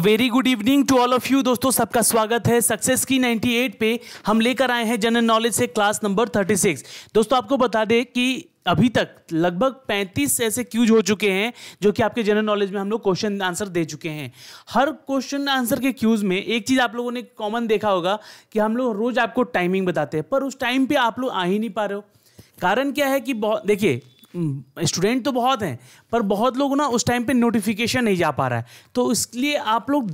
very good evening to all of you दोस्तों सबका स्वागत है सक्सेस की 98 पे हम लेकर आए हैं जनरल नॉलेज से क्लास नंबर 36 दोस्तों आपको बता दें कि अभी तक लगभग 35 ऐसे क्यूज हो चुके हैं जो कि आपके जनरल नॉलेज में हम लोग क्वेश्चन आंसर दे चुके हैं हर क्वेश्चन आंसर के क्यूज में एक चीज़ आप लोगों ने कॉमन देखा होगा कि हम लोग रोज़ आपको टाइमिंग बताते हैं पर उस टाइम पर आप लोग आ ही नहीं पा रहे हो कारण क्या है कि बहुत देखिए स्टूडेंट हम्म, तो बहुत हैं पर बहुत लोग ना उस टाइम पे नोटिफिकेशन नहीं जा पा रहा है तो इसलिए आप लोग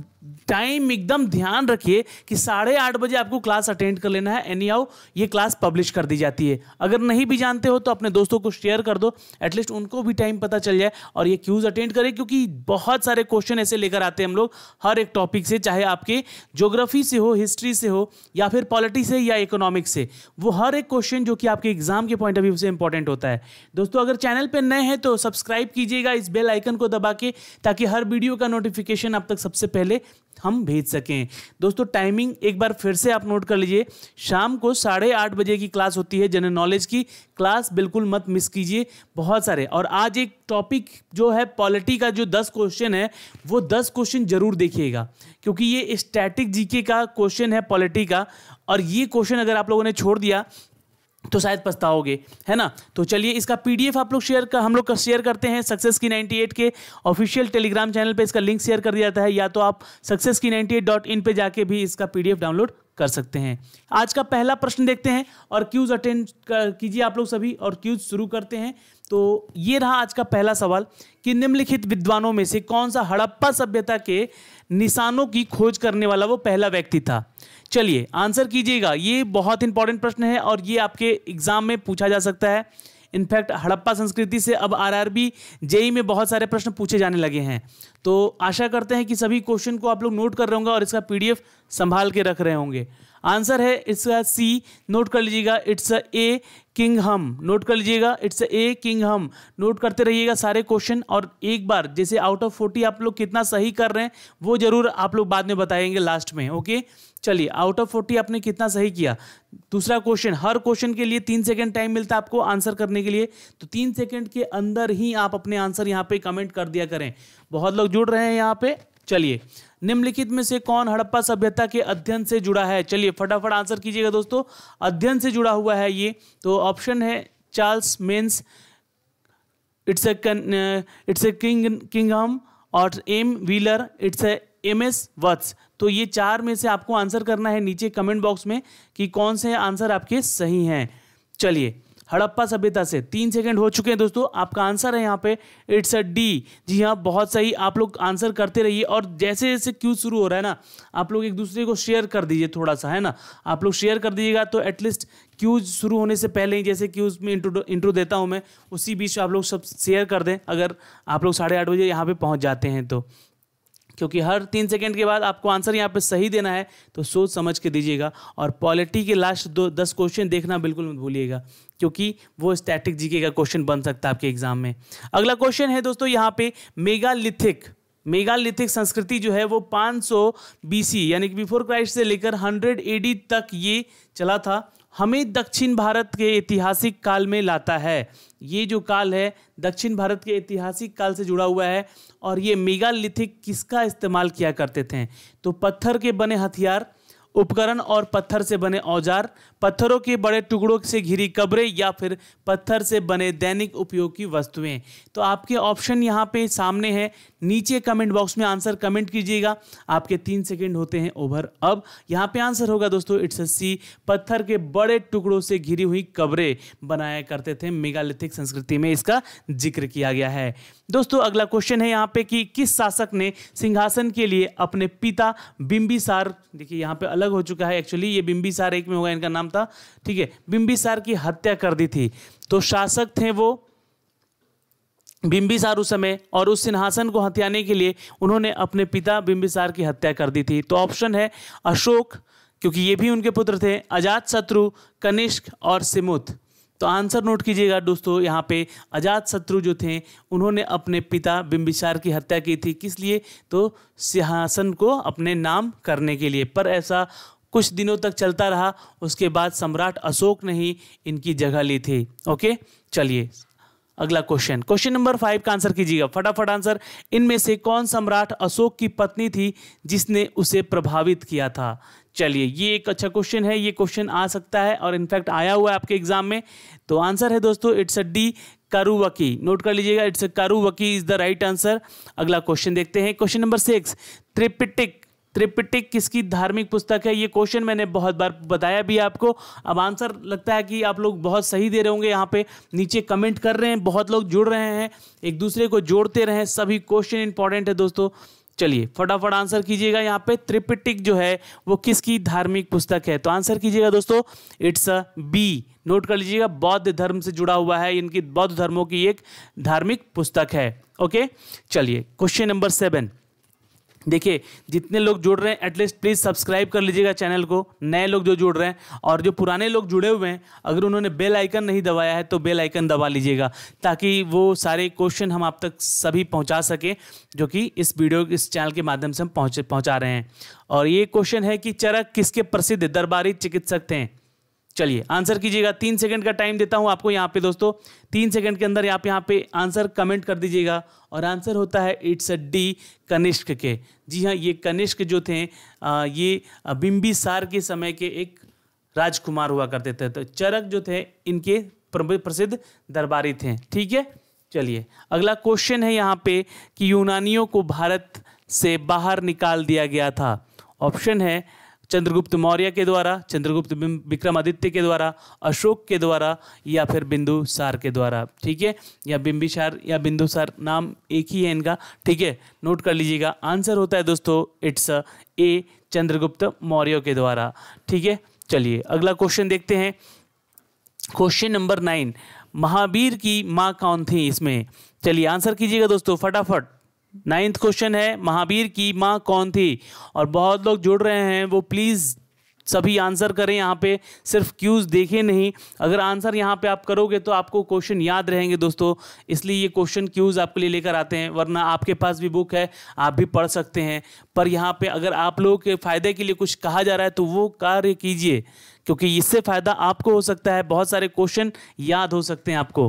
टाइम एकदम ध्यान रखिए कि साढ़े आठ बजे आपको क्लास अटेंड कर लेना है एनी आओ ये क्लास पब्लिश कर दी जाती है अगर नहीं भी जानते हो तो अपने दोस्तों को शेयर कर दो एटलीस्ट उनको भी टाइम पता चल जाए और ये क्यूज़ अटेंड करें क्योंकि बहुत सारे क्वेश्चन ऐसे लेकर आते हैं हम लोग हर एक टॉपिक से चाहे आपके जोग्राफी से हो हिस्ट्री से हो या फिर पॉलिटिक्स से या इकोनॉमिक्स से वो हर एक क्वेश्चन जो कि आपके एग्जाम के पॉइंट ऑफ व्यू से इंपॉर्टेंट होता है दोस्तों अगर चैनल पर नए हैं तो सब्सक्राइब कीजिए कीजिएगा इस बेल आइकन को दबा के ताकि हर वीडियो का नोटिफिकेशन आप तक सबसे पहले हम भेज सकें दोस्तों टाइमिंग एक बार फिर से आप नोट कर लीजिए शाम को साढ़े आठ बजे की क्लास होती है जनरल नॉलेज की क्लास बिल्कुल मत मिस कीजिए बहुत सारे और आज एक टॉपिक जो है पॉलिटी का जो दस क्वेश्चन है वो दस क्वेश्चन जरूर देखिएगा क्योंकि ये स्टैटिक जीके का क्वेश्चन है पॉलिटी का और ये क्वेश्चन अगर आप लोगों ने छोड़ दिया तो शायद पछताओगे है ना तो चलिए इसका पीडीएफ आप लोग शेयर कर हम लोग शेयर करते हैं सक्सेस की 98 के ऑफिशियल टेलीग्राम चैनल पे इसका लिंक शेयर कर दिया जाता है या तो आप सक्सेस की डॉट इन पर जाके भी इसका पीडीएफ डाउनलोड कर सकते हैं आज का पहला प्रश्न देखते हैं और क्यूज अटेंड कीजिए आप लोग सभी और क्यूज शुरू करते हैं तो ये रहा आज का पहला सवाल कि निम्नलिखित विद्वानों में से कौन सा हड़प्पा सभ्यता के निशानों की खोज करने वाला वो पहला व्यक्ति था चलिए आंसर कीजिएगा ये बहुत इंपॉर्टेंट प्रश्न है और ये आपके एग्जाम में पूछा जा सकता है इनफैक्ट हड़प्पा संस्कृति से अब आरआरबी जेई में बहुत सारे प्रश्न पूछे जाने लगे हैं तो आशा करते हैं कि सभी क्वेश्चन को आप लोग नोट कर रहे होंगे और इसका पीडीएफ संभाल के रख रहे होंगे आंसर है इसका सी नोट कर लीजिएगा इट्स अ ए किंग हम नोट कर लीजिएगा इट्स ए किंग हम नोट करते रहिएगा सारे क्वेश्चन और एक बार जैसे आउट ऑफ फोर्टी आप लोग कितना सही कर रहे हैं वो जरूर आप लोग बाद में बताएंगे लास्ट में ओके चलिए आउट ऑफ फोर्टी आपने कितना सही किया दूसरा क्वेश्चन हर क्वेश्चन के लिए तीन सेकंड टाइम मिलता है आपको आंसर करने के लिए तो तीन सेकंड के अंदर ही आप अपने आंसर यहाँ पे कमेंट कर दिया करें बहुत लोग जुड़ रहे हैं यहाँ पे चलिए निम्नलिखित में से कौन हड़प्पा सभ्यता के अध्ययन से जुड़ा है चलिए फटाफट आंसर कीजिएगा दोस्तों अध्ययन से जुड़ा हुआ है ये तो ऑप्शन है Charles Masson it's A it's A king Kingham और M Wheeler it's A M S Vats तो ये चार में से आपको आंसर करना है नीचे कमेंट बॉक्स में कि कौन से आंसर आपके सही हैं चलिए हड़प्पा सभ्यता से तीन सेकंड हो चुके हैं दोस्तों आपका आंसर है यहाँ पे इट्स अ डी जी हाँ बहुत सही आप लोग आंसर करते रहिए और जैसे जैसे क्यों शुरू हो रहा है ना आप लोग एक दूसरे को शेयर कर दीजिए थोड़ा सा है ना आप लोग शेयर कर दीजिएगा तो एटलीस्ट क्यूज शुरू होने से पहले ही जैसे क्यूज में इंट्रो इंट्रो देता हूँ मैं उसी बीच आप लोग सब शेयर कर दें अगर आप लोग साढ़े आठ बजे यहाँ पर पहुँच जाते हैं तो क्योंकि हर तीन सेकंड के बाद आपको आंसर यहाँ पे सही देना है तो सोच समझ के दीजिएगा और पॉलिटी के लास्ट दो दस क्वेश्चन देखना बिल्कुल मत भूलिएगा क्योंकि वो स्टैटिक जीके का क्वेश्चन बन सकता है आपके एग्जाम में अगला क्वेश्चन है दोस्तों यहाँ पे मेगालिथिक मेगालिथिक संस्कृति जो है वो 500 बीसी यानी कि बिफोर क्राइस्ट से लेकर 100 एडी तक ये चला था हमें दक्षिण भारत के ऐतिहासिक काल में लाता है ये जो काल है दक्षिण भारत के ऐतिहासिक काल से जुड़ा हुआ है और ये मेगालिथिक किसका इस्तेमाल किया करते थे तो पत्थर के बने हथियार उपकरण और पत्थर से बने औजार पत्थरों के बड़े टुकड़ों से घिरी कब्रें या फिर पत्थर से बने दैनिक उपयोग की वस्तुएं तो आपके ऑप्शन यहाँ पे सामने हैं नीचे कमेंट बॉक्स में आंसर कमेंट कीजिएगा आपके तीन सेकेंड होते हैं ओवर अब यहाँ पे आंसर होगा दोस्तों इट्स सी पत्थर के बड़े टुकड़ों से घिरी हुई कब्रें बनाया करते थे मेगालिथिक संस्कृति में इसका जिक्र किया गया है दोस्तों अगला क्वेश्चन है यहाँ पे कि किस शासक ने सिंहासन के लिए अपने पिता बिंबिसार देखिए यहाँ पे अलग हो चुका है एक्चुअली ये बिंबिसार एक में होगा इनका नाम था ठीक है बिम्बिसार की हत्या कर दी थी तो शासक थे वो बिंबिसार उस समय और उस सिंहासन को हत्याने के लिए उन्होंने अपने पिता बिंबिसार की हत्या कर दी थी तो ऑप्शन है अशोक क्योंकि ये भी उनके पुत्र थे अजात शत्रु कनिष्क और सिमुत तो आंसर नोट कीजिएगा दोस्तों यहाँ पे अजात शत्रु जो थे उन्होंने अपने पिता बिंबिसार की हत्या की थी किस लिए तो सिंहासन को अपने नाम करने के लिए पर ऐसा कुछ दिनों तक चलता रहा उसके बाद सम्राट अशोक ने ही इनकी जगह ली थी ओके चलिए अगला क्वेश्चन क्वेश्चन नंबर फाइव का आंसर कीजिएगा फटाफट आंसर इनमें से कौन सम्राट अशोक की पत्नी थी जिसने उसे प्रभावित किया था चलिए ये एक अच्छा क्वेश्चन है ये क्वेश्चन आ सकता है और इनफैक्ट आया हुआ है आपके एग्जाम में तो आंसर है दोस्तों इट्स अ डी करुवकी नोट कर लीजिएगा it's a Karuvaki is the right answer अगला क्वेश्चन देखते हैं question number six Tripitaka Tripitaka किसकी धार्मिक पुस्तक है ये क्वेश्चन मैंने बहुत बार बताया भी आपको अब आंसर लगता है कि आप लोग बहुत सही दे रहे होंगे यहाँ पे नीचे कमेंट कर रहे हैं बहुत लोग जुड़ रहे हैं एक दूसरे को जोड़ते रहें सभी क्वेश्चन इंपॉर्टेंट है दोस्तों चलिए फटाफट आंसर कीजिएगा यहाँ पे त्रिपिटिक जो है वो किसकी धार्मिक पुस्तक है तो आंसर कीजिएगा दोस्तों इट्स अ बी नोट कर लीजिएगा बौद्ध धर्म से जुड़ा हुआ है इनकी बौद्ध धर्मों की एक धार्मिक पुस्तक है ओके चलिए क्वेश्चन नंबर सेवन देखिए जितने लोग जुड़ रहे हैं एटलीस्ट प्लीज़ सब्सक्राइब कर लीजिएगा चैनल को नए लोग जो जुड़ रहे हैं और जो पुराने लोग जुड़े हुए हैं अगर उन्होंने बेल आइकन नहीं दबाया है तो बेल आइकन दबा लीजिएगा ताकि वो सारे क्वेश्चन हम आप तक सभी पहुंचा सकें जो कि इस वीडियो इस चैनल के माध्यम से हम पहुँच पहुँचा रहे हैं और ये क्वेश्चन है कि चरक किसके प्रसिद्ध दरबारी चिकित्सक थे चलिए आंसर कीजिएगा तीन सेकंड का टाइम देता हूं आपको यहाँ पे दोस्तों तीन सेकंड के अंदर आप यहाँ पे आंसर कमेंट कर दीजिएगा और आंसर होता है इट्स अ डी कनिष्क के जी हाँ ये कनिष्क जो थे आ, ये सार के समय के एक राजकुमार हुआ करते थे तो चरक जो थे इनके प्रसिद्ध दरबारी थे ठीक है चलिए अगला क्वेश्चन है यहाँ पे कि यूनानियों को भारत से बाहर निकाल दिया गया था ऑप्शन है चंद्रगुप्त मौर्य के द्वारा चंद्रगुप्त विक्रमादित्य के द्वारा अशोक के द्वारा या फिर बिंदुसार के द्वारा ठीक है या बिंबिसार या बिंदुसार नाम एक ही है इनका ठीक है नोट कर लीजिएगा आंसर होता है दोस्तों इट्स ए चंद्रगुप्त मौर्य के द्वारा ठीक है चलिए अगला क्वेश्चन देखते हैं क्वेश्चन नंबर नाइन महावीर की माँ कौन थी इसमें चलिए आंसर कीजिएगा दोस्तों फटाफट नाइन्थ क्वेश्चन है महावीर की माँ कौन थी और बहुत लोग जुड़ रहे हैं वो प्लीज़ सभी आंसर करें यहाँ पे सिर्फ क्यूज देखें नहीं अगर आंसर यहाँ पे आप करोगे तो आपको क्वेश्चन याद रहेंगे दोस्तों इसलिए ये क्वेश्चन क्यूज आपके लिए लेकर आते हैं वरना आपके पास भी बुक है आप भी पढ़ सकते हैं पर यहाँ पे अगर आप लोगों के फ़ायदे के लिए कुछ कहा जा रहा है तो वो कार्य कीजिए क्योंकि इससे फ़ायदा आपको हो सकता है बहुत सारे क्वेश्चन याद हो सकते हैं आपको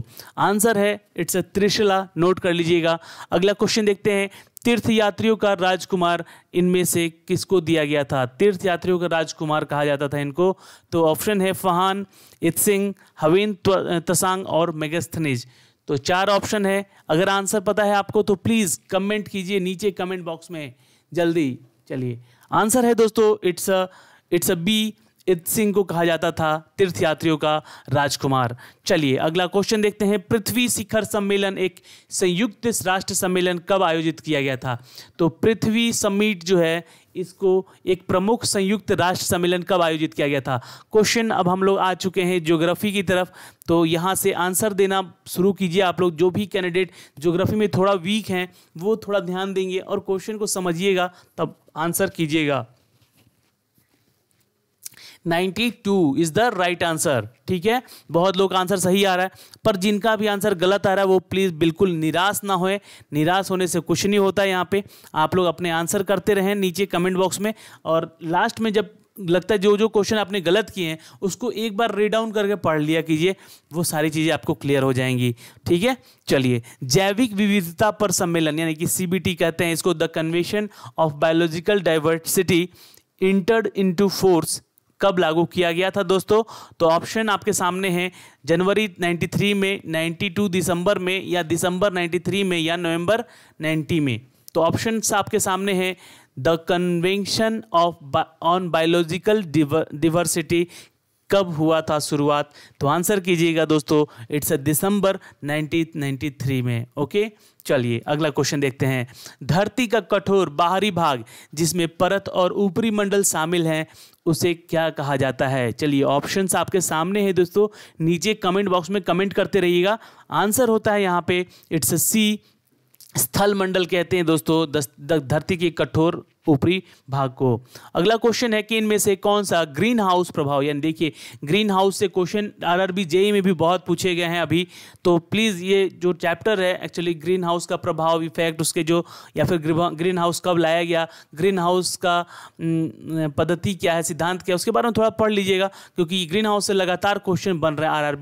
आंसर है इट्स अ त्रिशला नोट कर लीजिएगा अगला क्वेश्चन देखते हैं तीर्थ यात्रियों का राजकुमार इनमें से किसको दिया गया था तीर्थ यात्रियों का राजकुमार कहा जाता था इनको तो ऑप्शन है फहान सिंह हवीन तसांग और मेगस्थनिज तो चार ऑप्शन है अगर आंसर पता है आपको तो प्लीज़ कमेंट कीजिए नीचे कमेंट बॉक्स में जल्दी चलिए आंसर है दोस्तों it's a it's a B इत सिंह को कहा जाता था तीर्थयात्रियों का राजकुमार चलिए अगला क्वेश्चन देखते हैं पृथ्वी शिखर सम्मेलन एक संयुक्त राष्ट्र सम्मेलन कब आयोजित किया गया था तो पृथ्वी समिट जो है इसको एक प्रमुख संयुक्त राष्ट्र सम्मेलन कब आयोजित किया गया था क्वेश्चन अब हम लोग आ चुके हैं ज्योग्राफी की तरफ तो यहाँ से आंसर देना शुरू कीजिए आप लोग जो भी कैंडिडेट ज्योग्राफी में थोड़ा वीक हैं वो थोड़ा ध्यान देंगे और क्वेश्चन को समझिएगा तब आंसर कीजिएगा 92 इज द राइट आंसर ठीक है बहुत लोग आंसर सही आ रहा है पर जिनका भी आंसर गलत आ रहा है वो प्लीज़ बिल्कुल निराश ना होए निराश होने से कुछ नहीं होता यहाँ पे आप लोग अपने आंसर करते रहें नीचे कमेंट बॉक्स में और लास्ट में जब लगता है जो जो क्वेश्चन आपने गलत किए हैं उसको एक बार रीड करके पढ़ लिया कीजिए वो सारी चीज़ें आपको क्लियर हो जाएंगी ठीक है चलिए जैविक विविधता पर सम्मेलन यानी कि सीबीटी कहते हैं इसको the convention of biological diversity entered into force कब लागू किया गया था दोस्तों तो ऑप्शन आपके सामने हैं जनवरी 93 में 92 दिसंबर में या दिसंबर 93 में या नवंबर 90 में तो ऑप्शन आपके सामने हैं the convention of on biological diversity कब हुआ था शुरुआत तो आंसर कीजिएगा दोस्तों इट्स अ दिसंबर 1993 में ओके चलिए अगला क्वेश्चन देखते हैं धरती का कठोर बाहरी भाग जिसमें परत और ऊपरी मंडल शामिल हैं उसे क्या कहा जाता है चलिए ऑप्शंस आपके सामने हैं दोस्तों नीचे कमेंट बॉक्स में कमेंट करते रहिएगा आंसर होता है यहाँ पे इट्स अ सी स्थल मंडल कहते हैं दोस्तों धरती के कठोर ऊपरी भाग को अगला क्वेश्चन है कि इनमें से कौन सा ग्रीन हाउस प्रभाव यानी देखिए ग्रीन हाउस से क्वेश्चन आरआरबी जेई में भी बहुत पूछे गए हैं अभी तो प्लीज़ ये जो चैप्टर है एक्चुअली ग्रीन हाउस का प्रभाव इफेक्ट उसके जो या फिर ग्रीन हाउस कब लाया गया ग्रीन हाउस का पद्धति क्या है सिद्धांत क्या है उसके बारे में थोड़ा पढ़ लीजिएगा क्योंकि ग्रीन हाउस से लगातार क्वेश्चन बन रहे हैं आर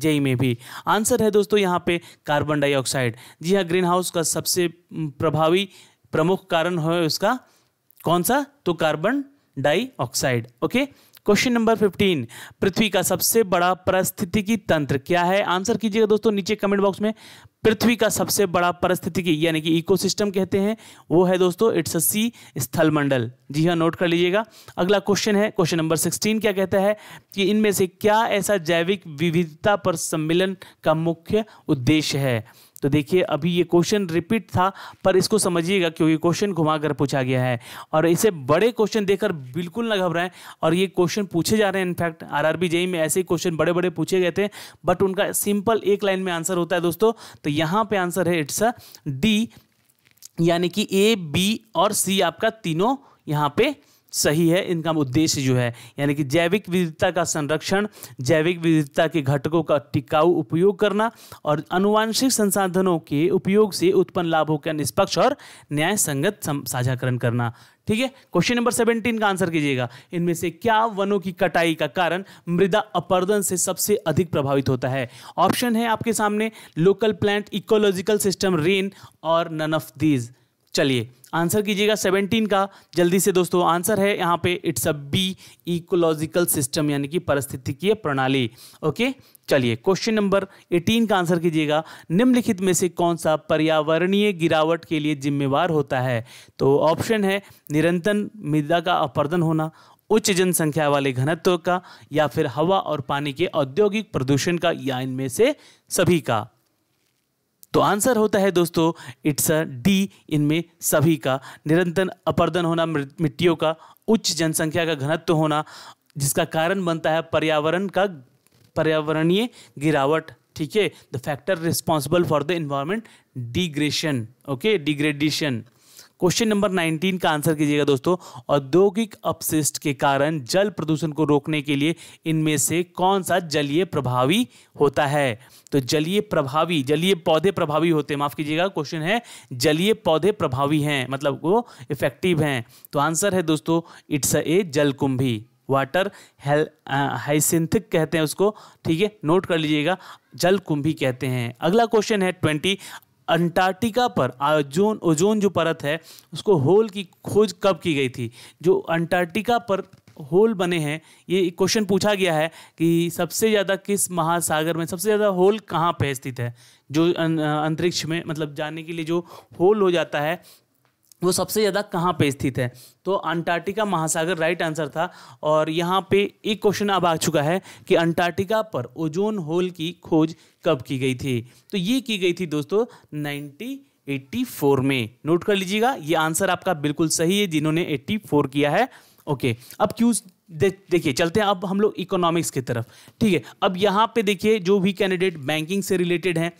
जेई e में भी आंसर है दोस्तों यहाँ पे कार्बन डाइऑक्साइड जी हाँ ग्रीन हाउस का सबसे प्रभावी प्रमुख कारण है उसका कौन सा तो carbon dioxide okay question number 15 पृथ्वी का सबसे बड़ा परिस्थितिकी तंत्र क्या है आंसर कीजिएगा दोस्तों नीचे कमेंट बॉक्स में पृथ्वी का सबसे बड़ा परिस्थितिकी यानी कि इकोसिस्टम कहते हैं वो है दोस्तों इट्स अ सी मंडल जी हाँ नोट कर लीजिएगा अगला क्वेश्चन है क्वेश्चन नंबर 16 क्या कहता है कि इनमें से क्या ऐसा जैविक विविधता पर सम्मेलन का मुख्य उद्देश्य है तो देखिए अभी ये क्वेश्चन रिपीट था पर इसको समझिएगा क्योंकि क्वेश्चन घुमा कर पूछा गया है और इसे बड़े क्वेश्चन देखकर बिल्कुल ना घबराएं और ये क्वेश्चन पूछे जा रहे हैं इनफैक्ट आर आर में ऐसे क्वेश्चन बड़े बड़े पूछे गए थे बट उनका सिंपल एक लाइन में आंसर होता है दोस्तों तो यहाँ पे आंसर है इट्स अ डी यानी कि ए बी और सी आपका तीनों यहाँ पे सही है इनका उद्देश्य जो है यानी कि जैविक विविधता का संरक्षण जैविक विविधता के घटकों का टिकाऊ उपयोग करना और अनुवांशिक संसाधनों के उपयोग से उत्पन्न लाभों का निष्पक्ष और न्याय संगत साझाकरण करना ठीक है क्वेश्चन नंबर सेवेंटीन का आंसर कीजिएगा इनमें से क्या वनों की कटाई का कारण मृदा अपर्दन से सबसे अधिक प्रभावित होता है ऑप्शन है आपके सामने local plant ecological system rain और नन ऑफ दीज चलिए आंसर कीजिएगा 17 का जल्दी से दोस्तों आंसर है यहाँ पे it's a B ecological system यानी कि परिस्थितिकीय प्रणाली ओके चलिए क्वेश्चन नंबर 18 का आंसर कीजिएगा निम्नलिखित में से कौन सा पर्यावरणीय गिरावट के लिए जिम्मेवार होता है तो ऑप्शन है निरंतर मृदा का अपर्दन होना उच्च जनसंख्या वाले घनत्व का या फिर हवा और पानी के औद्योगिक प्रदूषण का या इनमें से सभी का तो आंसर होता है दोस्तों इट्स अ डी इनमें सभी का निरंतर अपर्दन होना मिट्टियों का उच्च जनसंख्या का घनत्व होना जिसका कारण बनता है पर्यावरण का पर्यावरणीय गिरावट ठीक है the factor responsible for the environment degression okay degradation question number 19 का आंसर कीजिएगा दोस्तों औद्योगिक अपशिष्ट के कारण जल प्रदूषण को रोकने के लिए इनमें से कौन सा जलीय प्रभावी होता है तो जलीय प्रभावी जलीय पौधे प्रभावी होते हैं माफ कीजिएगा क्वेश्चन है जलीय पौधे प्रभावी हैं मतलब वो इफेक्टिव हैं तो आंसर है दोस्तों इट्स ए जलकुंभी वाटर हाइसिंथिक कहते हैं उसको ठीक है नोट कर लीजिएगा जल कुंभी कहते हैं अगला क्वेश्चन है ट्वेंटी अंटार्कटिका पर ओजोन ओजोन जो परत है उसको होल की खोज कब की गई थी जो अंटार्कटिका पर होल बने हैं ये क्वेश्चन पूछा गया है कि सबसे ज़्यादा किस महासागर में सबसे ज़्यादा होल कहाँ पर स्थित है जो अं, अंतरिक्ष में मतलब जाने के लिए जो होल हो जाता है वो सबसे ज़्यादा कहाँ पे स्थित है तो अंटार्कटिका महासागर राइट आंसर था और यहाँ पे एक क्वेश्चन अब आ चुका है कि अंटार्कटिका पर ओजोन होल की खोज कब की गई थी तो ये की गई थी दोस्तों 1984 में नोट कर लीजिएगा ये आंसर आपका बिल्कुल सही है जिन्होंने 84 किया है ओके अब क्यूज देखिए चलते हैं अब हम लोग इकोनॉमिक्स की तरफ ठीक है अब यहाँ पे देखिए जो भी कैंडिडेट बैंकिंग से रिलेटेड हैं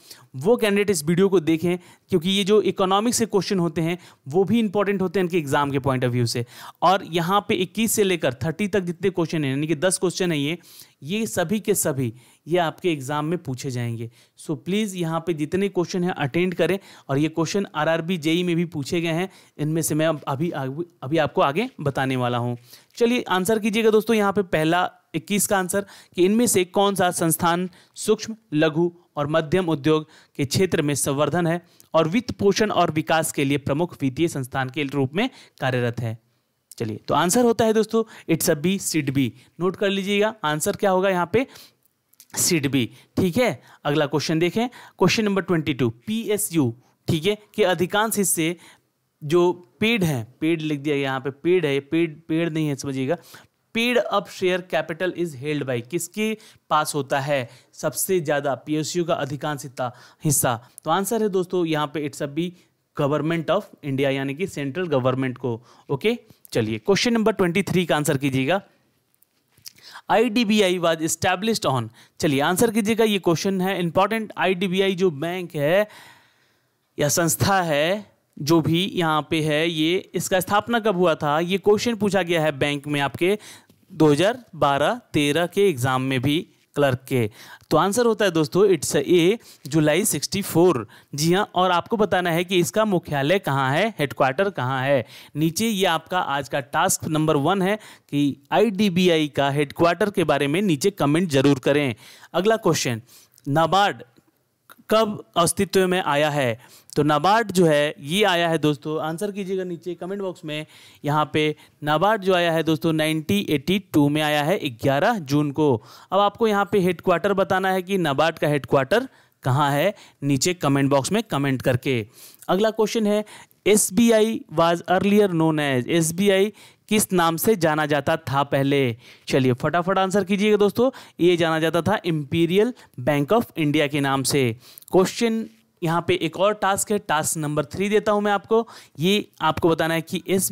वो कैंडिडेट इस वीडियो को देखें क्योंकि ये जो इकोनॉमिक्स के क्वेश्चन होते हैं वो भी इंपॉर्टेंट होते हैं इनके एग्जाम के पॉइंट ऑफ व्यू से और यहाँ पे 21 से लेकर 30 तक जितने क्वेश्चन हैं यानी कि 10 क्वेश्चन है ये ये सभी के सभी ये आपके एग्ज़ाम में पूछे जाएंगे सो प्लीज़ यहाँ पे जितने क्वेश्चन हैं अटेंड करें और ये question R R B JE में भी पूछे गए हैं इनमें से मैं अभी अभी आपको आगे बताने वाला हूँ चलिए आंसर कीजिएगा दोस्तों यहाँ पे पहला इक्कीस का आंसर कि इनमें से कौन सा संस्थान सूक्ष्म लघु और मध्यम उद्योग के क्षेत्र में संवर्धन है और वित्त पोषण और विकास के लिए प्रमुख वित्तीय संस्थान के रूप में कार्यरत है चलिए तो आंसर होता है दोस्तों it's a B SIDBI नोट कर लीजिएगा आंसर क्या होगा यहाँ पे सीड बी ठीक है अगला क्वेश्चन देखें question number twenty two P S U ठीक है कि अधिकांश हिस्से जो पेड है पेड लिख दिया यहाँ पे पेड है पेड पेड नहीं है समझिएगा paid up share capital is held by किसके पास होता है सबसे ज़्यादा पीएसयू का अधिकांश हिस्सा तो आंसर है दोस्तों यहाँ पे it's a B government of India यानी कि सेंट्रल गवर्नमेंट को ओके चलिए क्वेश्चन नंबर ट्वेंटी थ्री का आंसर कीजिएगा आई वाज इस्टेब्लिश्ड ऑन चलिए आंसर कीजिएगा ये क्वेश्चन है इंपॉर्टेंट आई जो बैंक है या संस्था है जो भी यहाँ पे है ये इसका स्थापना कब हुआ था ये क्वेश्चन पूछा गया है बैंक में आपके 2012-13 के एग्ज़ाम में भी क्लर्क के तो आंसर होता है दोस्तों इट्स ए जुलाई 64 जी हाँ और आपको बताना है कि इसका मुख्यालय कहाँ है हेडक्वार्टर कहाँ है नीचे ये आपका आज का टास्क नंबर वन है कि आईडीबीआई का हेडक्वार्टर के बारे में नीचे कमेंट जरूर करें अगला क्वेश्चन नाबार्ड कब अस्तित्व में आया है तो नाबार्ड जो है ये आया है दोस्तों आंसर कीजिएगा नीचे कमेंट बॉक्स में यहाँ पे नाबार्ड जो आया है दोस्तों 1982 में आया है 11 जून को अब आपको यहाँ पे हेडक्वार्टर बताना है कि नाबार्ड का हेडक्वार्टर कहाँ है नीचे कमेंट बॉक्स में कमेंट करके अगला क्वेश्चन है S B I was earlier known as S B I किस नाम से जाना जाता था पहले चलिए फटाफट आंसर कीजिएगा दोस्तों ये जाना जाता था इम्पीरियल बैंक ऑफ इंडिया के नाम से क्वेश्चन यहाँ पे एक और टास्क है टास्क नंबर थ्री देता हूँ मैं आपको ये आपको बताना है कि एस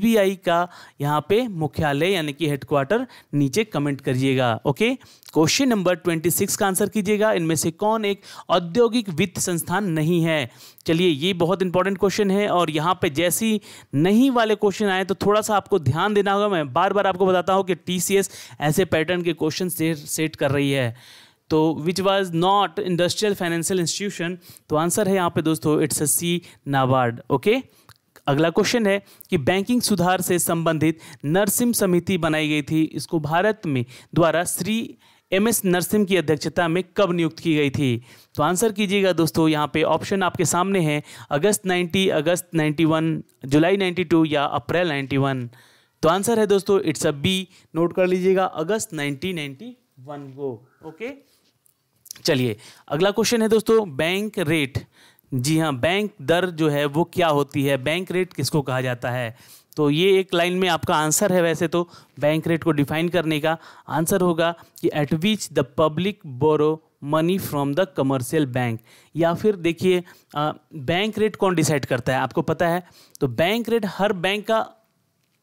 का यहाँ पे मुख्यालय यानी कि हेडक्वार्टर नीचे कमेंट करिएगा okay question number twenty six का आंसर कीजिएगा इनमें से कौन एक औद्योगिक वित्त संस्थान नहीं है चलिए ये बहुत इंपॉर्टेंट क्वेश्चन है और यहाँ पे जैसी नहीं वाले क्वेश्चन आए तो थोड़ा सा आपको ध्यान देना होगा मैं बार बार आपको बताता हूँ कि टी ऐसे पैटर्न के क्वेश्चन सेट कर रही है तो which was not industrial financial institution तो आंसर है यहाँ पे दोस्तों it's a C NABARD okay अगला क्वेश्चन है कि बैंकिंग सुधार से संबंधित नरसिम समिति बनाई गई थी इसको भारत में द्वारा श्री एम एस नरसिम की अध्यक्षता में कब नियुक्त की गई थी तो आंसर कीजिएगा दोस्तों यहाँ पे ऑप्शन आपके सामने हैं अगस्त 90 अगस्त 91 जुलाई 92 या अप्रैल 91 तो आंसर है दोस्तों इट्स अ बी नोट कर लीजिएगा अगस्त 1991 को ओके चलिए अगला क्वेश्चन है दोस्तों बैंक रेट जी हाँ बैंक दर जो है वो क्या होती है बैंक रेट किसको कहा जाता है तो ये एक लाइन में आपका आंसर है वैसे तो बैंक रेट को डिफाइन करने का आंसर होगा कि at which the public borrow money from the commercial bank या फिर देखिए बैंक रेट कौन डिसाइड करता है आपको पता है तो बैंक रेट हर बैंक का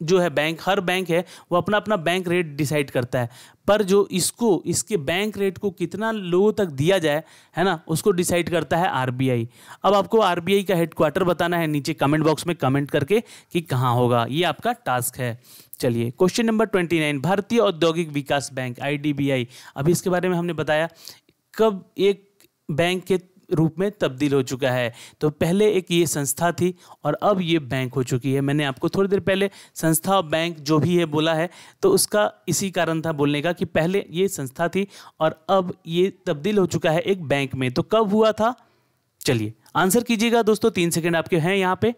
जो है बैंक हर बैंक है वो अपना अपना बैंक रेट डिसाइड करता है पर जो इसको इसके बैंक रेट को कितना लोगों तक दिया जाए है ना उसको डिसाइड करता है आर अब आपको आर का हेडक्वार्टर बताना है नीचे कमेंट बॉक्स में कमेंट करके कि कहाँ होगा ये आपका टास्क है चलिए क्वेश्चन नंबर ट्वेंटी नाइन भारतीय औद्योगिक विकास बैंक आईडीबीआई अभी इसके बारे में हमने बताया कब एक बैंक के रूप में तब्दील हो चुका है तो पहले एक ये संस्था थी और अब ये बैंक हो चुकी है मैंने आपको थोड़ी देर पहले संस्था और बैंक जो भी है बोला है तो उसका इसी कारण था बोलने का कि पहले ये संस्था थी और अब ये तब्दील हो चुका है एक बैंक में तो कब हुआ था चलिए आंसर कीजिएगा दोस्तों तीन सेकेंड आपके हैं यहाँ पर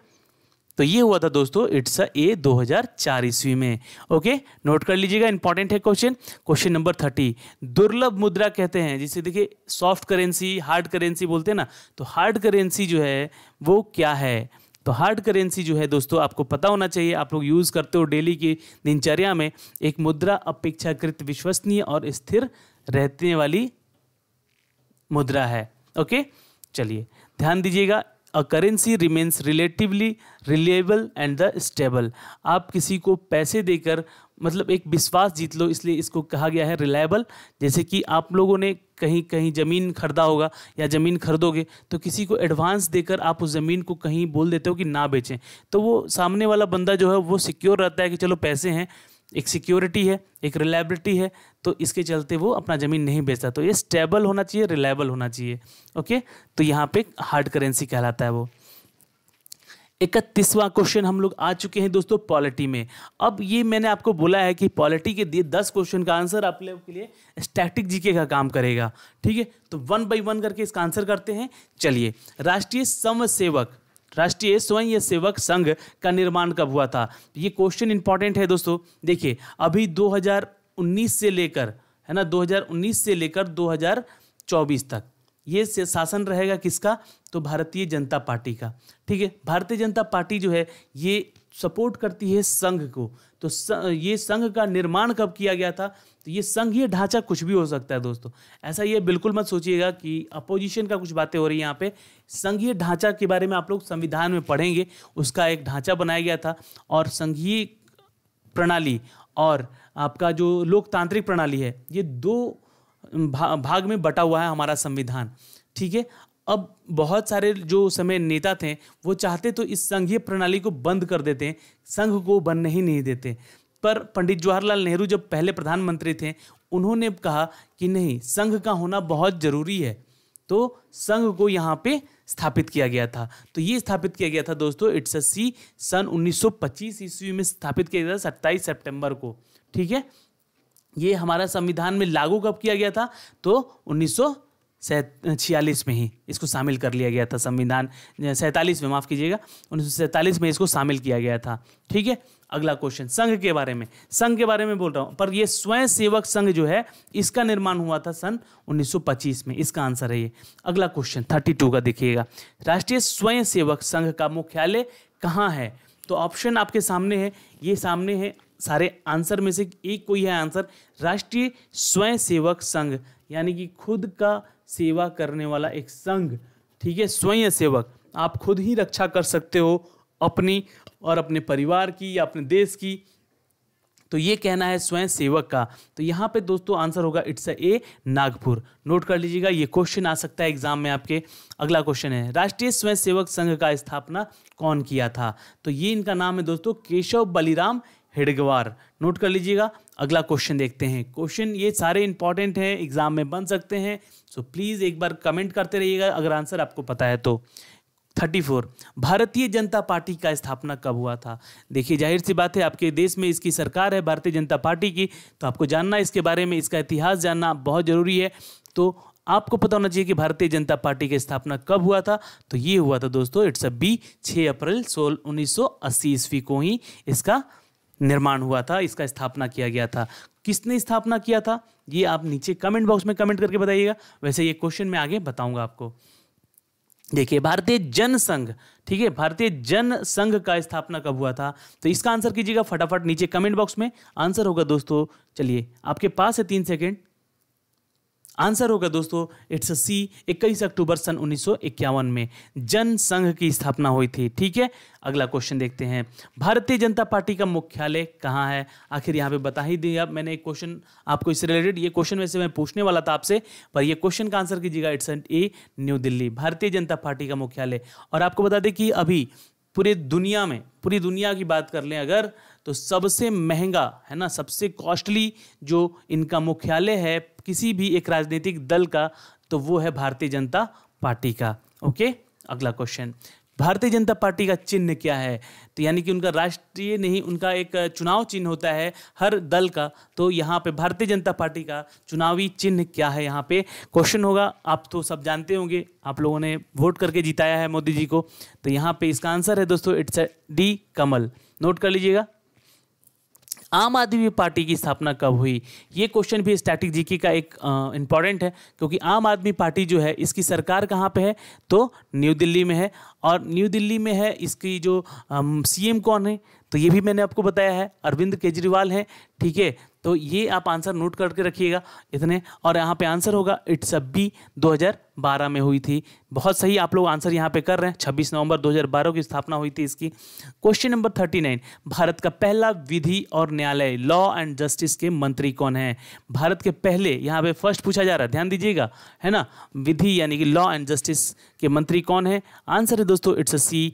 तो ये हुआ था दोस्तों इट्स अ ए 2004 ईस्वी में ओके नोट कर लीजिएगा इंपॉर्टेंट है क्वेश्चन क्वेश्चन नंबर थर्टी दुर्लभ मुद्रा कहते हैं जिसे देखिए सॉफ्ट करेंसी हार्ड करेंसी बोलते हैं ना तो हार्ड करेंसी जो है वो क्या है तो हार्ड करेंसी जो है दोस्तों आपको पता होना चाहिए आप लोग यूज़ करते हो डेली की दिनचर्या में एक मुद्रा अपेक्षाकृत विश्वसनीय और स्थिर रहने वाली मुद्रा है ओके चलिए ध्यान दीजिएगा a currency remains relatively reliable and the stable आप किसी को पैसे देकर मतलब एक विश्वास जीत लो इसलिए इसको कहा गया है रिलायबल जैसे कि आप लोगों ने कहीं कहीं ज़मीन खरीदा होगा या ज़मीन खरीदोगे तो किसी को एडवांस देकर आप उस ज़मीन को कहीं बोल देते हो कि ना बेचें तो वो सामने वाला बंदा जो है वो सिक्योर रहता है कि चलो पैसे हैं एक सिक्योरिटी है एक रिलायबिलिटी है तो इसके चलते वो अपना ज़मीन नहीं बेचता तो ये स्टेबल होना चाहिए रिलायबल होना चाहिए ओके तो यहाँ पे हार्ड करेंसी कहलाता है वो इकतीसवां क्वेश्चन हम लोग आ चुके हैं दोस्तों पॉलिटी में अब ये मैंने आपको बोला है कि पॉलिटी के दिए दस क्वेश्चन का आंसर आप लोगों के लिए स्टैटिक जीके का काम करेगा ठीक है तो वन बाई वन करके इसका आंसर करते हैं चलिए राष्ट्रीय समसेवक सेवक राष्ट्रीय स्वयं सेवक संघ का निर्माण कब हुआ था ये क्वेश्चन इंपॉर्टेंट है दोस्तों देखिए अभी 2019 से लेकर है ना 2019 से लेकर 2024 तक ये शासन रहेगा किसका तो भारतीय जनता पार्टी का ठीक है भारतीय जनता पार्टी जो है ये सपोर्ट करती है संघ को तो ये संघ का निर्माण कब किया गया था तो ये संघीय ढांचा कुछ भी हो सकता है दोस्तों ऐसा ये बिल्कुल मत सोचिएगा कि अपोजिशन का कुछ बातें हो रही है यहाँ पे संघीय ढांचा के बारे में आप लोग संविधान में पढ़ेंगे उसका एक ढांचा बनाया गया था और संघीय प्रणाली और आपका जो लोकतांत्रिक प्रणाली है ये दो भा, भाग में बटा हुआ है हमारा संविधान ठीक है अब बहुत सारे जो समय नेता थे वो चाहते तो इस संघीय प्रणाली को बंद कर देते हैं संघ को बनने ही नहीं देते पर पंडित जवाहरलाल नेहरू जब पहले प्रधानमंत्री थे उन्होंने कहा कि नहीं संघ का होना बहुत जरूरी है तो संघ को यहाँ पे स्थापित किया गया था तो ये स्थापित किया गया था दोस्तों इट्स सी सन 1925 ईस्वी में स्थापित किया गया था सत्ताईस सितंबर को ठीक है ये हमारा संविधान में लागू कब किया गया था तो उन्नीस छियालीस में ही इसको शामिल कर लिया गया था संविधान सैंतालीस में माफ़ कीजिएगा उन्नीस में इसको शामिल किया गया था ठीक है अगला क्वेश्चन संघ के बारे में संघ के बारे में बोल रहा हूं पर ये स्वयं सेवक संघ जो है इसका निर्माण हुआ था सन 1925 में इसका आंसर है ये अगला क्वेश्चन 32 का देखिएगा राष्ट्रीय स्वयं सेवक संघ का मुख्यालय कहाँ है तो ऑप्शन आपके सामने है ये सामने है सारे आंसर में से एक कोई है आंसर राष्ट्रीय स्वयं सेवक संघ यानी कि खुद का सेवा करने वाला एक संघ ठीक है स्वयं सेवक आप खुद ही रक्षा कर सकते हो अपनी और अपने परिवार की या अपने देश की तो ये कहना है स्वयं सेवक का तो यहाँ पे दोस्तों आंसर होगा इट्स ए नागपुर नोट कर लीजिएगा ये क्वेश्चन आ सकता है एग्जाम में आपके अगला क्वेश्चन है राष्ट्रीय स्वयं सेवक संघ का स्थापना कौन किया था तो ये इनका नाम है दोस्तों केशव बलिराम हेडगवार नोट कर लीजिएगा अगला क्वेश्चन देखते हैं क्वेश्चन ये सारे इंपॉर्टेंट हैं एग्जाम में बन सकते हैं सो प्लीज़ एक बार कमेंट करते रहिएगा अगर आंसर आपको पता है तो थर्टी फोर भारतीय जनता पार्टी का स्थापना कब हुआ था देखिए जाहिर सी बात है आपके देश में इसकी सरकार है भारतीय जनता पार्टी की तो आपको जानना इसके बारे में इसका इतिहास जानना बहुत ज़रूरी है तो आपको पता होना चाहिए कि भारतीय जनता पार्टी की स्थापना कब हुआ था तो ये हुआ था दोस्तों इट्स अ बी छः अप्रैल सोल उन्नीस ईस्वी को ही इसका निर्माण हुआ था इसका स्थापना किया गया था किसने स्थापना किया था ये आप नीचे कमेंट बॉक्स में कमेंट करके बताइएगा वैसे ये क्वेश्चन मैं आगे बताऊंगा आपको देखिए भारतीय जनसंघ ठीक है भारतीय जनसंघ का स्थापना कब हुआ था तो इसका आंसर कीजिएगा फटाफट नीचे कमेंट बॉक्स में आंसर होगा दोस्तों चलिए आपके पास है तीन सेकेंड आंसर होगा दोस्तों इट्स सी इक्कीस अक्टूबर सन उन्नीस में जन संघ की स्थापना हुई थी ठीक है अगला क्वेश्चन देखते हैं भारतीय जनता पार्टी का मुख्यालय कहाँ है आखिर यहाँ पे बता ही दिया मैंने एक क्वेश्चन आपको इससे रिलेटेड ये क्वेश्चन वैसे मैं पूछने वाला था आपसे पर ये क्वेश्चन का आंसर कीजिएगा it's and A New Delhi Bharatiya Janata party का मुख्यालय और आपको बता दें कि अभी पूरे दुनिया में पूरी दुनिया की बात कर लें अगर तो सबसे महंगा है ना सबसे कॉस्टली जो इनका मुख्यालय है किसी भी एक राजनीतिक दल का तो वो है भारतीय जनता पार्टी का ओके अगला क्वेश्चन भारतीय जनता पार्टी का चिन्ह क्या है तो यानी कि उनका राष्ट्रीय नहीं उनका एक चुनाव चिन्ह होता है हर दल का तो यहाँ पे भारतीय जनता पार्टी का चुनावी चिन्ह क्या है यहाँ पे क्वेश्चन होगा आप तो सब जानते होंगे आप लोगों ने वोट करके जिताया है मोदी जी को तो यहाँ पे इसका आंसर है दोस्तों इट्स डी कमल नोट कर लीजिएगा आम आदमी पार्टी की स्थापना कब हुई ये क्वेश्चन भी स्टैटिक जीके का एक इम्पॉर्टेंट है क्योंकि आम आदमी पार्टी जो है इसकी सरकार कहाँ पे है तो न्यू दिल्ली में है और न्यू दिल्ली में है इसकी जो सीएम कौन है तो ये भी मैंने आपको बताया है अरविंद केजरीवाल है ठीक है तो ये आप आंसर नोट करके रखिएगा इतने और यहाँ पे आंसर होगा इट्स अब बी 2012 में हुई थी बहुत सही आप लोग आंसर यहाँ पे कर रहे हैं 26 नवंबर 2012 की स्थापना हुई थी इसकी क्वेश्चन नंबर 39 भारत का पहला विधि और न्यायालय लॉ एंड जस्टिस के मंत्री कौन है भारत के पहले यहाँ पे फर्स्ट पूछा जा रहा है ध्यान दीजिएगा है ना विधि यानी कि लॉ एंड जस्टिस के मंत्री कौन है आंसर है दोस्तों इट्स सी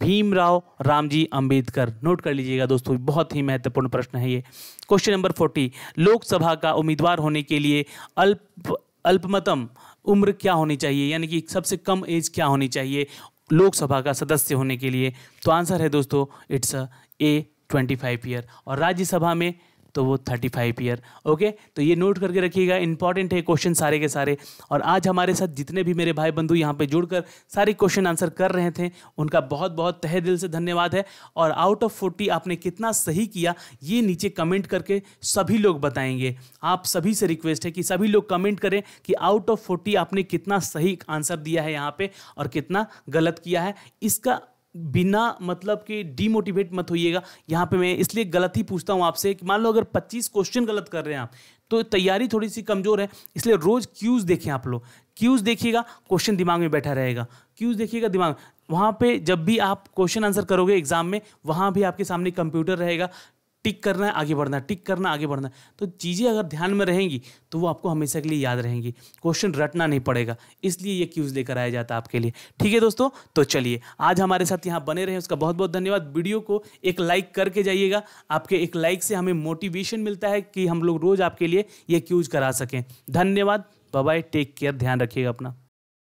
भीमराव रामजी अंबेडकर नोट कर लीजिएगा दोस्तों बहुत ही महत्वपूर्ण प्रश्न है ये क्वेश्चन नंबर फोर्टी लोकसभा का उम्मीदवार होने के लिए अल्प अल्पमतम उम्र क्या होनी चाहिए यानी कि सबसे कम एज क्या होनी चाहिए लोकसभा का सदस्य होने के लिए तो आंसर है दोस्तों it's A twenty five year और राज्यसभा में तो वो थर्टी फाइव ईयर ओके तो ये नोट करके रखिएगा इंपॉर्टेंट है क्वेश्चन सारे के सारे और आज हमारे साथ जितने भी मेरे भाई बंधु यहाँ पे जुड़कर सारे क्वेश्चन आंसर कर रहे थे उनका बहुत बहुत तहे दिल से धन्यवाद है और आउट ऑफ फोर्टी आपने कितना सही किया ये नीचे कमेंट करके सभी लोग बताएंगे आप सभी से रिक्वेस्ट है कि सभी लोग कमेंट करें कि आउट ऑफ फोर्टी आपने कितना सही आंसर दिया है यहाँ पर और कितना गलत किया है इसका बिना मतलब कि डीमोटिवेट मत होइएगा यहाँ पे मैं इसलिए गलत ही पूछता हूँ आपसे कि मान लो अगर 25 क्वेश्चन गलत कर रहे हैं आप तो तैयारी थोड़ी सी कमज़ोर है इसलिए रोज़ क्यूज़ देखें आप लोग क्यूज़ देखिएगा क्वेश्चन दिमाग में बैठा रहेगा क्यूज़ देखिएगा दिमाग वहाँ पे जब भी आप क्वेश्चन आंसर करोगे एग्ज़ाम में वहाँ भी आपके सामने कंप्यूटर रहेगा टिक करना है आगे बढ़ना है टिक करना आगे बढ़ना है तो चीज़ें अगर ध्यान में रहेंगी तो वो आपको हमेशा के लिए याद रहेंगी क्वेश्चन रटना नहीं पड़ेगा इसलिए ये क्यूज़ लेकर आया जाता है आपके लिए ठीक है दोस्तों तो चलिए आज हमारे साथ यहाँ बने रहे उसका बहुत बहुत धन्यवाद वीडियो को एक लाइक करके जाइएगा आपके एक लाइक से हमें मोटिवेशन मिलता है कि हम लोग रोज़ आपके लिए ये क्यूज करा सकें धन्यवाद बाय टेक केयर ध्यान रखिएगा अपना